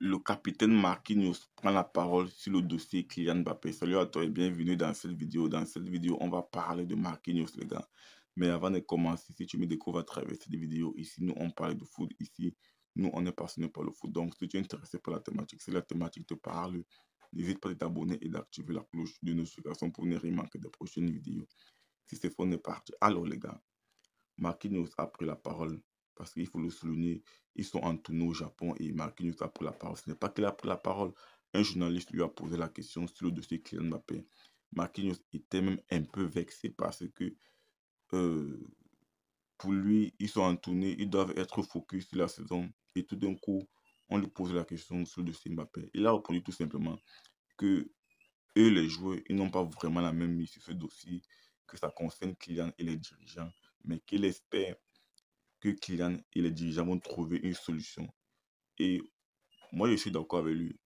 le capitaine Marquinhos prend la parole sur le dossier Kylian Mbappé. Salut à toi et bienvenue dans cette vidéo. Dans cette vidéo, on va parler de Marquinhos, les gars. Mais avant de commencer, si tu me découvres à travers cette vidéo, ici, nous, on parle de foot. Ici, nous, on est passionné par le foot. Donc, si tu es intéressé par la thématique, si la thématique te parle, n'hésite pas à t'abonner et d'activer la cloche de notification pour ne rien manquer de prochaines vidéos. Si c'est faux, on est parti. Alors, les gars, Marquinhos a pris la parole parce qu'il faut le souligner, ils sont en tournée au Japon et Marquinhos a pris la parole. Ce n'est pas qu'il a pris la parole, un journaliste lui a posé la question sur le dossier Kylian Mbappé. Marquinhos était même un peu vexé parce que euh, pour lui, ils sont en tournée, ils doivent être focus sur la saison et tout d'un coup, on lui pose la question sur le dossier Mbappé. Il a répondu tout simplement que eux, les joueurs, ils n'ont pas vraiment la même mise sur ce dossier, que ça concerne Kylian et les dirigeants, mais qu'il espère que Kylian et les dirigeants vont trouver une solution. Et moi, je suis d'accord avec lui.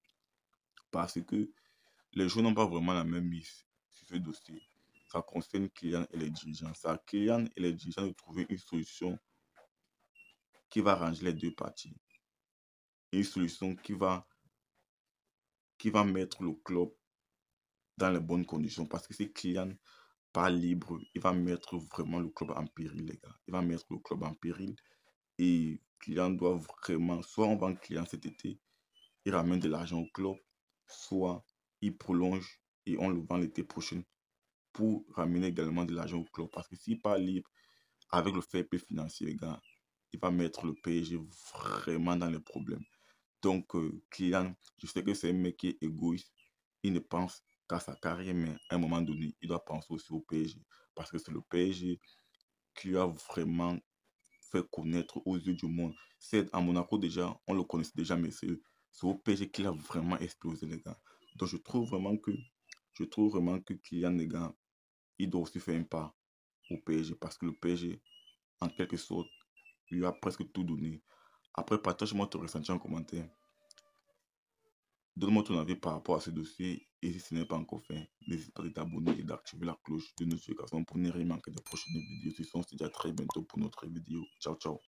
Parce que les joueurs n'ont pas vraiment la même mise sur ce dossier. Ça concerne Kylian et les dirigeants. Ça, Kylian et les dirigeants de trouver une solution qui va ranger les deux parties. Une solution qui va, qui va mettre le club dans les bonnes conditions. Parce que c'est Kylian pas libre, il va mettre vraiment le club en péril, les gars. Il va mettre le club en péril. Et clients client doit vraiment, soit on vend client cet été, il ramène de l'argent au club, soit il prolonge et on le vend l'été prochain pour ramener également de l'argent au club. Parce que s'il pas libre avec le play financier, les gars, il va mettre le PSG vraiment dans les problèmes. Donc, client, euh, je sais que c'est un mec qui est égoïste. Il ne pense sa carrière, mais à un moment donné, il doit penser aussi au PSG. Parce que c'est le PSG qui a vraiment fait connaître aux yeux du monde. C'est à Monaco déjà, on le connaissait déjà, mais c'est au PSG qu'il a vraiment explosé, les gars. Donc je trouve vraiment que je trouve vraiment que Kylian, les gars, il doit aussi faire un pas au PSG. Parce que le PSG, en quelque sorte, lui a presque tout donné. Après, partage-moi ton ressenti en commentaire. Donne-moi ton avis par rapport à ce dossier et si ce n'est pas encore fait, n'hésite pas à t'abonner et d'activer la cloche de notification pour ne rien manquer de prochaines vidéos. Ce sont déjà très bientôt pour notre vidéo. Ciao, ciao.